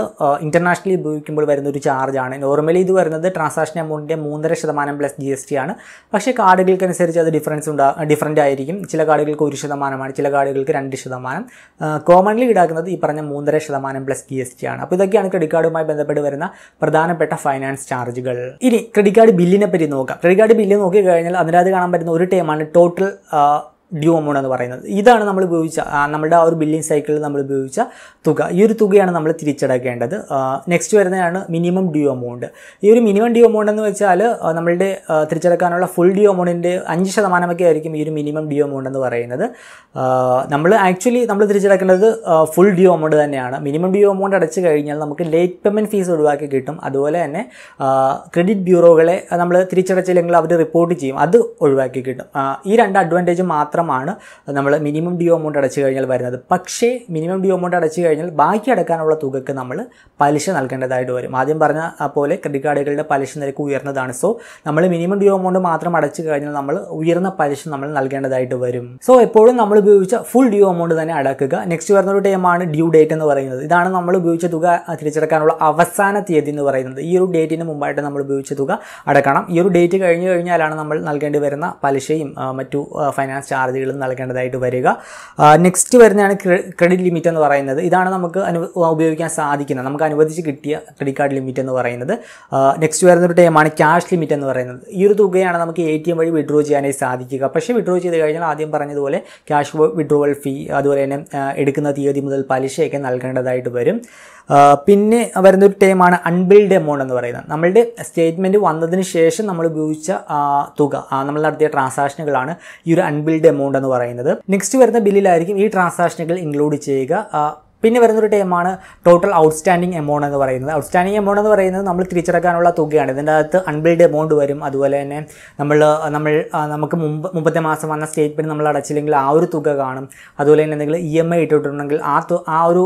ഇന്റർനാഷണലി ഉപയോഗിക്കുമ്പോൾ വരുന്ന ഒരു ചാർജാണ് നോർമലി ഇത് വരുന്നത് ട്രാൻസാക്ഷൻ എമൗണ്ടിൻ്റെ മൂന്നര ശതമാനം പ്ലസ് ജി എസ് ടി ആണ് പക്ഷേ കാർഡുകൾക്കനുസരിച്ച് അത് ഡിഫറൻസ് ഉണ്ട് ഡിഫറൻ്റ് ആയിരിക്കും ചില കാർഡുകൾക്ക് ഒരു ശതമാനമാണ് ചില കാർഡുകൾക്ക് രണ്ട് ശതമാനം കോമൺലി ഈടാക്കുന്നത് ഈ പറഞ്ഞ മൂന്നര ശതമാനം പ്ലസ് ജി എസ് ടി ആണ് അപ്പോൾ ഇതൊക്കെയാണ് ക്രെഡിറ്റ് കാർഡുമായി ബന്ധപ്പെട്ട് വരുന്ന പ്രധാനപ്പെട്ട ഫൈനാൻസ് ചാർജുകൾ ഇനി ക്രെഡിറ്റ് കാർഡ് ബില്ലിനെ പറ്റി നോക്കാം ക്രെഡിറ്റ് കാർഡ് ബില്ല് നോക്കി കഴിഞ്ഞാൽ അതിനകത്ത് കാണാൻ പറ്റുന്ന ഒരു ടൈമാണ് ടോട്ടൽ uh, ഡ്യൂ അമൗണ്ട് എന്ന് പറയുന്നത് ഇതാണ് നമ്മൾ ഉപയോഗിച്ച നമ്മുടെ ആ ഒരു ബില്ലിംഗ് സൈക്കിളിൽ നമ്മൾ ഉപയോഗിച്ച തുക ഈ ഒരു തുകയാണ് നമ്മൾ തിരിച്ചടക്കേണ്ടത് നെക്സ്റ്റ് വരുന്നതാണ് മിനിമം ഡ്യൂ എമൗണ്ട് ഈ ഒരു മിനിമം ഡ്യൂ എമൗണ്ട് എന്ന് വെച്ചാൽ നമ്മളുടെ തിരിച്ചടക്കാനുള്ള ഫുൾ ഡ്യൂ എമൗണ്ടിൻ്റെ അഞ്ച് ശതമാനമൊക്കെ ആയിരിക്കും ഈ ഒരു മിനിമം ഡ്യൂ എമൗണ്ട് എന്ന് പറയുന്നത് നമ്മൾ ആക്ച്വലി നമ്മൾ തിരിച്ചടക്കേണ്ടത് ഫുൾ ഡ്യൂ എമൗണ്ട് തന്നെയാണ് മിനിമം ഡ്യൂ എമൗണ്ട് അടച്ചു കഴിഞ്ഞാൽ നമുക്ക് ലേറ്റ് പേയ്മെൻറ്റ് ഫീസ് ഒഴിവാക്കി കിട്ടും അതുപോലെ തന്നെ ക്രെഡിറ്റ് ബ്യൂറോകളെ നമ്മൾ തിരിച്ചടച്ചില്ലെങ്കിൽ അവർ റിപ്പോർട്ട് ചെയ്യും അത് ഒഴിവാക്കി കിട്ടും ഈ രണ്ട് അഡ്വാൻറ്റേജ് മാത്രം മാത്രമാണ് നമ്മൾ മിനിമം ഡ്യൂ എമൗണ്ട് അടച്ചു കഴിഞ്ഞാൽ വരുന്നത് പക്ഷേ മിനിമം ഡ്യൂ എമൗണ്ട് അടച്ചു കഴിഞ്ഞാൽ ബാക്കി അടക്കാനുള്ള തുകക്ക് നമ്മൾ പലിശ നൽകേണ്ടതായിട്ട് വരും ആദ്യം പറഞ്ഞ പോലെ ക്രെഡിറ്റ് കാർഡുകളുടെ പലിശ നിരക്ക് ഉയർന്നതാണ് സോ നമ്മൾ മിനിമം ഡ്യൂ എമൗണ്ട് മാത്രം അടച്ചു കഴിഞ്ഞാൽ നമ്മൾ ഉയർന്ന പലിശ നമ്മൾ നൽകേണ്ടതായിട്ട് വരും സോ എപ്പോഴും നമ്മൾ ഉപയോഗിച്ച ഫുൾ ഡ്യൂ എമൗണ്ട് തന്നെ അടക്കുക നെക്സ്റ്റ് വരുന്ന ഒരു ടൈമാണ് ഡ്യൂ ഡേറ്റ് എന്ന് പറയുന്നത് ഇതാണ് നമ്മൾ ഉപയോഗിച്ച തുക തിരിച്ചടക്കാനുള്ള അവസാന തീയതി എന്ന് പറയുന്നത് ഈ ഒരു ഡേറ്റിന് മുമ്പായിട്ട് നമ്മൾ ഉപയോഗിച്ച തുക അടക്കണം ഈ ഒരു ഡേറ്റ് കഴിഞ്ഞ് കഴിഞ്ഞാലാണ് നമ്മൾ നൽകേണ്ടി വരുന്ന പലിശയും മറ്റു ഫൈനാൻസ് ചാർജ് സാധ്യതകളും നൽകേണ്ടതായിട്ട് വരിക നെക്സ്റ്റ് വരുന്നതാണ് ക്രെഡിറ്റ് ലിമിറ്റ് എന്ന് പറയുന്നത് ഇതാണ് നമുക്ക് അനു ഉപയോഗിക്കാൻ സാധിക്കുന്നത് നമുക്ക് അനുവദിച്ച് കിട്ടിയ ക്രെഡിറ്റ് കാർഡ് ലിമിറ്റ് എന്ന് പറയുന്നത് നെക്സ്റ്റ് വരുന്നൊരു ടൈമാണ് ക്യാഷ് ലിമിറ്റ് എന്ന് പറയുന്നത് ഈ ഒരു തുകയാണ് നമുക്ക് എ ടി എം വഴി വിഡ്രോ ചെയ്യാനായി സാധിക്കുക പക്ഷേ വിഡ്രോ ചെയ്ത് കഴിഞ്ഞാൽ ആദ്യം പറഞ്ഞതുപോലെ ക്യാഷ് വിഡ്രോവൽ ഫീ അതുപോലെ തന്നെ എടുക്കുന്ന തീയതി മുതൽ പലിശയൊക്കെ നൽകേണ്ടതായിട്ട് വരും പിന്നെ വരുന്നൊരു ടൈമാണ് അൺബിൽഡ് എമൗണ്ട് എന്ന് പറയുന്നത് നമ്മളുടെ സ്റ്റേറ്റ്മെൻറ്റ് വന്നതിന് ശേഷം നമ്മൾ ഉപയോഗിച്ച തുക നമ്മൾ നടത്തിയ ട്രാൻസാക്ഷനുകളാണ് ഈ ഒരു അൺബിൽഡ് എമൗണ്ട് എന്ന് പറയുന്നത് നെക്സ്റ്റ് വരുന്ന ബില്ലിലായിരിക്കും ഈ ട്രാൻസാക്ഷനുകൾ ഇൻക്ലൂഡ് ചെയ്യുക പിന്നെ വരുന്നൊരു ടൈമാണ് ടോട്ടൽ ഔട്ട്സ്റ്റാൻഡിങ് എമൗണ്ട് എന്ന് പറയുന്നത് ഔട്ട്സ്റ്റാൻഡിങ് എമൗണ്ട് എന്ന് പറയുന്നത് നമ്മൾ തിരിച്ചടക്കാനുള്ള തുകയാണ് ഇതിൻ്റെ അകത്ത് അൺബിൽഡ് എമൗണ്ട് വരും അതുപോലെ തന്നെ നമ്മൾ നമ്മൾ നമുക്ക് മുമ്പ് മുമ്പത്തെ മാസം വന്ന സ്റ്റേറ്റ്മെൻറ്റ് നമ്മൾ അടച്ചില്ലെങ്കിൽ ആ ഒരു തുക കാണും അതുപോലെ തന്നെ എന്തെങ്കിലും ഇ എം ഐ ഇട്ടിട്ടുണ്ടെങ്കിൽ ആ ആ ഒരു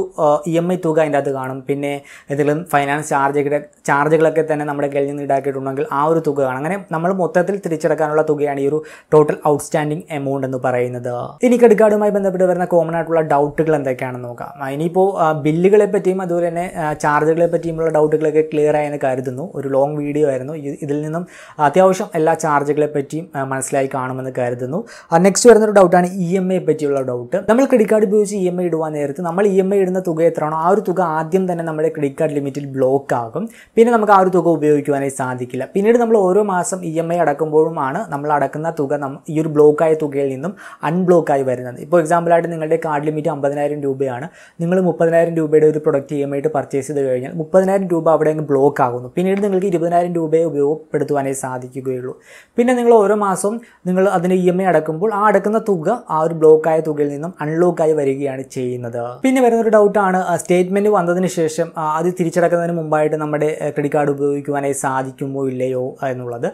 ഇ എം ഐ തുക അതിൻ്റെ അകത്ത് കാണും പിന്നെ എന്തെങ്കിലും ഫൈനാൻസ് ചാർജ് ചാർജുകളൊക്കെ തന്നെ നമ്മുടെ കയ്യിൽ നിന്ന് ഈടാക്കിയിട്ടുണ്ടെങ്കിൽ ആ ഒരു തുക കാണും അങ്ങനെ നമ്മൾ മൊത്തത്തിൽ തിരിച്ചടക്കാനുള്ള തുകയാണ് ഈ ഒരു ടോട്ടൽ ഔട്ട്സ്റ്റാൻഡിങ് എമൗണ്ട് എന്ന് പറയുന്നത് ഇനി ക്രെഡിറ്റ് കാർഡുമായി ബന്ധപ്പെട്ട് വരുന്ന കോമൺ ആയിട്ടുള്ള ഡൗട്ടുകൾ എന്തൊക്കെയാണെന്ന് നോക്കാം ഇനി ഇനിയിപ്പോൾ ബില്ലുകളെ പറ്റിയും അതുപോലെ തന്നെ ചാർജുകളെ പറ്റിയുമുള്ള ഡൗട്ടുകളൊക്കെ ക്ലിയർ ആയെന്ന് കരുതുന്നു ഒരു ലോങ് വീഡിയോ ആയിരുന്നു ഇതിൽ നിന്നും അത്യാവശ്യം എല്ലാ ചാർജുകളെ പറ്റിയും മനസ്സിലായി കാണുമെന്ന് കരുതുന്നു നെക്സ്റ്റ് വരുന്നൊരു ഡൗട്ടാണ് ഇ എം ഐ പറ്റിയുള്ള ഡൗട്ട് നമ്മൾ ക്രെഡിറ്റ് കാർഡ് ഉപയോഗിച്ച് ഇ എം ഐ ഇടുവാൻ നേരത്ത് നമ്മൾ ഇ എം ഐ ഇടുന്ന തുക എത്രയാണോ ആ ഒരു തുക ആദ്യം തന്നെ നമ്മുടെ ക്രെഡിറ്റ് കാർഡ് ലിമിറ്റിൽ ബ്ലോക്ക് ആകും പിന്നെ നമുക്ക് ആ ഒരു തുക ഉപയോഗിക്കുവാനായി സാധിക്കില്ല പിന്നീട് നമ്മൾ ഓരോ മാസം ഇ എം ഐ അടക്കുമ്പോഴുമാണ് നമ്മൾ അടക്കുന്ന തുക ഈ ഒരു ബ്ലോക്കായ തുകയിൽ നിന്നും അൺബ്ലോക്കായി വരുന്നത് ഇപ്പോൾ എക്സാമ്പിളായിട്ട് നിങ്ങളുടെ കാർഡ് ലിമിറ്റ് അമ്പതിനായിരം രൂപയാണ് നിങ്ങൾ മുപ്പതിനായിരം രൂപയുടെ ഒരു പ്രൊഡക്റ്റ് ഇ എം ആയിട്ട് പർച്ചേസ് ചെയ്ത് കഴിഞ്ഞാൽ മുപ്പതിനായിരം രൂപ അവിടെ അങ്ങ് ബ്ലോക്ക് ആകുന്നു പിന്നീട് നിങ്ങൾക്ക് ഇരുപതിനായിരം രൂപയെ ഉപയോഗപ്പെടുത്തുവാനേ സാധിക്കുകയുള്ളൂ പിന്നെ നിങ്ങൾ ഓരോ മാസവും നിങ്ങൾ അതിന് ഇ എം ഐ അടക്കുമ്പോൾ ആ അടക്കുന്ന തുക ആ ഒരു ബ്ലോക്കായ തുകയിൽ നിന്നും അൺലോക്കായി വരികയാണ് ചെയ്യുന്നത് പിന്നെ വരുന്നൊരു ഡൗട്ടാണ് സ്റ്റേറ്റ്മെൻറ്റ് വന്നതിന് ശേഷം അത് തിരിച്ചടക്കുന്നതിന് മുമ്പായിട്ട് നമ്മുടെ ക്രെഡിറ്റ് കാർഡ് ഉപയോഗിക്കുവാനായി സാധിക്കുമോ ഇല്ലയോ എന്നുള്ളത്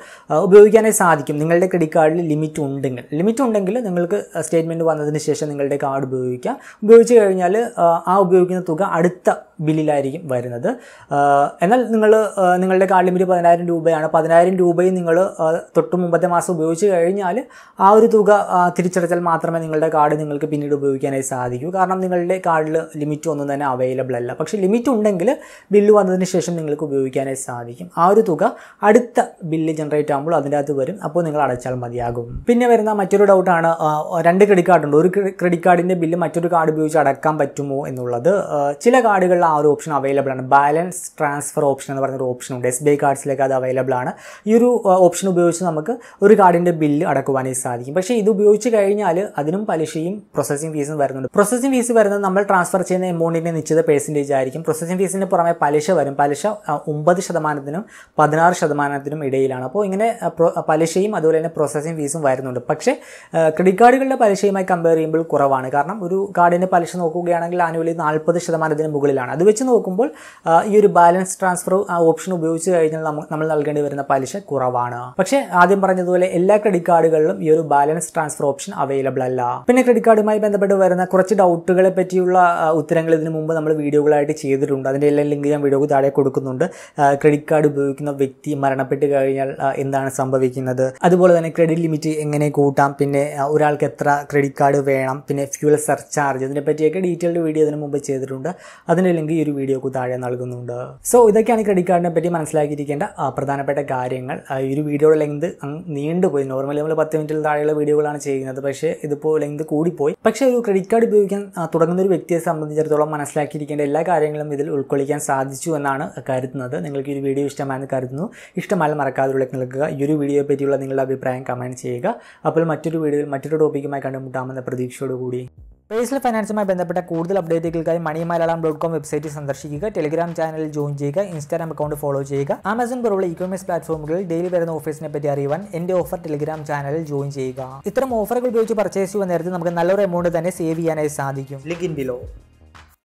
ഉപയോഗിക്കാനായി സാധിക്കും നിങ്ങളുടെ ക്രെഡിറ്റ് കാർഡിൽ ലിമിറ്റ് ഉണ്ടെങ്കിൽ ലിമിറ്റ് ഉണ്ടെങ്കിൽ നിങ്ങൾക്ക് സ്റ്റേറ്റ്മെൻറ്റ് വന്നതിന് ശേഷം നിങ്ങളുടെ കാർഡ് ഉപയോഗിക്കാം ഉപയോഗിച്ച് കഴിഞ്ഞാൽ ആ ആ ഉപയോഗിക്കുന്ന തുക അടുത്ത ബില്ലിലായിരിക്കും വരുന്നത് എന്നാൽ നിങ്ങൾ നിങ്ങളുടെ കാർഡ് ലിമിറ്റ് പതിനായിരം രൂപയാണ് പതിനായിരം രൂപയും നിങ്ങൾ തൊട്ട് മുമ്പത്തെ മാസം ഉപയോഗിച്ച് കഴിഞ്ഞാൽ ആ ഒരു തുക തിരിച്ചടച്ചാൽ മാത്രമേ നിങ്ങളുടെ കാർഡ് നിങ്ങൾക്ക് പിന്നീട് ഉപയോഗിക്കാനായി സാധിക്കൂ കാരണം നിങ്ങളുടെ കാർഡിൽ ലിമിറ്റ് ഒന്നും തന്നെ അവൈലബിൾ അല്ല പക്ഷേ ലിമിറ്റ് ഉണ്ടെങ്കിൽ ബില്ല് വന്നതിന് ശേഷം നിങ്ങൾക്ക് ഉപയോഗിക്കാനായി സാധിക്കും ആ ഒരു തുക അടുത്ത ബില്ല് ജനറേറ്റ് ആകുമ്പോൾ അതിൻ്റെ അകത്ത് വരും അപ്പോൾ നിങ്ങൾ അടച്ചാൽ മതിയാകും പിന്നെ വരുന്ന മറ്റൊരു ഡൗട്ടാണ് രണ്ട് ക്രെഡിറ്റ് കാർഡുണ്ട് ഒരു ക്രെഡിറ്റ് കാർഡിൻ്റെ ബില്ല് മറ്റൊരു കാർഡ് ഉപയോഗിച്ച് അടക്കാൻ പറ്റുമോ എന്നുള്ളത് ചില കാർഡുകളിൽ ആ ഒരു ഓപ്ഷൻ അവൈലബിൾ ആണ് ബാലൻസ് ട്രാൻസ്ഫർ ഓപ്ഷൻ എന്ന് പറഞ്ഞൊരു ഓപ്ഷൻ ഉണ്ട് എസ് ബി ഐ കാർഡ്സിലേക്ക് അത് അവൈലബിൾ ആണ് ഈ ഒരു ഓപ്ഷൻ ഉപയോഗിച്ച് നമുക്ക് ഒരു കാർഡിൻ്റെ ബില്ല് അടക്കുവാനായി സാധിക്കും പക്ഷേ ഇത് ഉപയോഗിച്ച് കഴിഞ്ഞാൽ അതിനും പലിശയും പ്രോസസ്സിംഗ് ഫീസും വരുന്നുണ്ട് പ്രോസസ്സിംഗ് ഫീസ് വരുന്നത് നമ്മൾ ട്രാൻസ്ഫർ ചെയ്യുന്ന എമൗണ്ടിൻ്റെ നിശ്ചിത പേഴ്സൻറ്റേജ് ആയിരിക്കും പ്രോസസ്സിംഗ് ഫീസിന് പുറമെ പലിശ വരും പലിശ ഒമ്പത് ശതമാനത്തിനും പതിനാറ് ശതമാനത്തിനും ഇടയിലാണ് അപ്പോൾ ഇങ്ങനെ പലിശയും അതുപോലെ തന്നെ പ്രോസസ്സിംഗ് ഫീസും വരുന്നുണ്ട് പക്ഷേ ക്രെഡിറ്റ് കാർഡുകളുടെ പലിശയുമായി കമ്പയർ ചെയ്യുമ്പോൾ കുറവാണ് കാരണം ഒരു കാർഡിൻ്റെ പലിശ നോക്കുകയാണെങ്കിൽ ആനുവൽ നിലവിൽ നാൽപ്പത് ശതമാനത്തിന് മുകളിലാണ് അത് വെച്ച് നോക്കുമ്പോൾ ഈ ഒരു ബാലൻസ് ട്രാൻസ്ഫർ ഓപ്ഷൻ ഉപയോഗിച്ച് കഴിഞ്ഞാൽ നമ്മൾ നൽകേണ്ടി വരുന്ന പലിശ കുറവാണ് പക്ഷേ ആദ്യം പറഞ്ഞതുപോലെ എല്ലാ ക്രെഡിറ്റ് കാർഡുകളിലും ഈ ഒരു ബാലൻസ് ട്രാൻസ്ഫർ ഓപ്ഷൻ അവൈലബിൾ അല്ല പിന്നെ ക്രെഡിറ്റ് കാർഡുമായി ബന്ധപ്പെട്ട് വരുന്ന കുറച്ച് ഡൗട്ടുകളെ പറ്റിയുള്ള ഉത്തരങ്ങൾ ഇതിനു മുമ്പ് നമ്മൾ വീഡിയോകളായിട്ട് ചെയ്തിട്ടുണ്ട് അതിൻ്റെ എല്ലാം ലിങ്ക് ഞാൻ വീഡിയോ താഴെ കൊടുക്കുന്നുണ്ട് ക്രെഡിറ്റ് കാർഡ് ഉപയോഗിക്കുന്ന വ്യക്തി മരണപ്പെട്ട് കഴിഞ്ഞാൽ എന്താണ് സംഭവിക്കുന്നത് അതുപോലെ തന്നെ ക്രെഡിറ്റ് ലിമിറ്റ് എങ്ങനെ കൂട്ടാം പിന്നെ ഒരാൾക്ക് എത്ര ക്രെഡിറ്റ് കാർഡ് വേണം പിന്നെ ഫ്യൂൽ സർചാർജ് ഇതിനെ പറ്റിയൊക്കെ ഡീറ്റെയിൽഡ് വീഡിയോ ഇതിനു മുമ്പ് ചെയ്തിട്ടുണ്ട് അതിൻ്റെ ലിങ്ക് ഈ ഒരു വീഡിയോക്ക് താഴെ നൽകുന്നുണ്ട് സോ ഇതൊക്കെയാണ് ക്രെഡിറ്റ് കാർഡിനെ പറ്റി മനസ്സിലാക്കിയിരിക്കേണ്ട പ്രധാനപ്പെട്ട കാര്യങ്ങൾ ഈ ഒരു വീഡിയോയുടെ ലെങ്ത് നീണ്ടുപോയി നോർമലി നമ്മൾ പത്ത് മിനിറ്റിൽ താഴെയുള്ള വീഡിയോകളാണ് ചെയ്യുന്നത് പക്ഷേ ഇതിപ്പോൾ ലെങ്ത് കൂടിപ്പോയി പക്ഷേ ഒരു ക്രെഡിറ്റ് കാർഡ് ഉപയോഗിക്കാൻ തുടങ്ങുന്ന ഒരു വ്യക്തിയെ സംബന്ധിച്ചിടത്തോളം മനസ്സിലാക്കിയിരിക്കേണ്ട എല്ലാ കാര്യങ്ങളും ഇതിൽ ഉൾക്കൊള്ളിക്കാൻ സാധിച്ചു എന്നാണ് കരുതുന്നത് നിങ്ങൾക്ക് ഈ വീഡിയോ ഇഷ്ടമായെന്ന് കരുതുന്നു ഇഷ്ടമല്ല മറക്കാതെ നിൽക്കുക ഈ ഒരു വീഡിയോയെ പറ്റിയുള്ള നിങ്ങളുടെ അഭിപ്രായം കമൻറ്റ് ചെയ്യുക അപ്പോൾ മറ്റൊരു വീഡിയോയിൽ മറ്റൊരു ടോപ്പിക്കുമായി കണ്ടുമുട്ടാമെന്ന പ്രതീക്ഷയോടുകൂടി പേഴ്സണൽ ഫൈനാൻസുമായി ബന്ധപ്പെട്ട കൂടുതൽ അപ്ഡേറ്റുകൾക്കായി money Malayalam dot com website സന്ദർശിക്കുക ടെലിഗ്രാം ചാനൽ ജോയിൻ ചെയ്യുക ഇൻസ്റ്റാഗ്രാം അക്കൗണ്ട് ഫോളോ ചെയ്യുക ആമസോൺ പോലുള്ള ഇ കൊമേഴ്സ് പ്ലാറ്റ്ഫോമുകളിൽ ഡെയിലി വരുന്ന ഓഫീസിനെ പറ്റി അറിയുവാൻ എന്റെ ഓഫർ ടെലിഗ്രാം ചാനലിൽ ജോയിൻ ചെയ്യുക ഇത്തരം ഓഫറുകൾ ഉപയോഗിച്ച് പർച്ചേസ് ചെയ്യുന്ന നേരത്തെ നമുക്ക് നല്ലൊരു എമൗണ്ട് തന്നെ സേവ് ചെയ്യാനായി സാധിക്കും ലിങ്ക് ഇൻ ബിലോ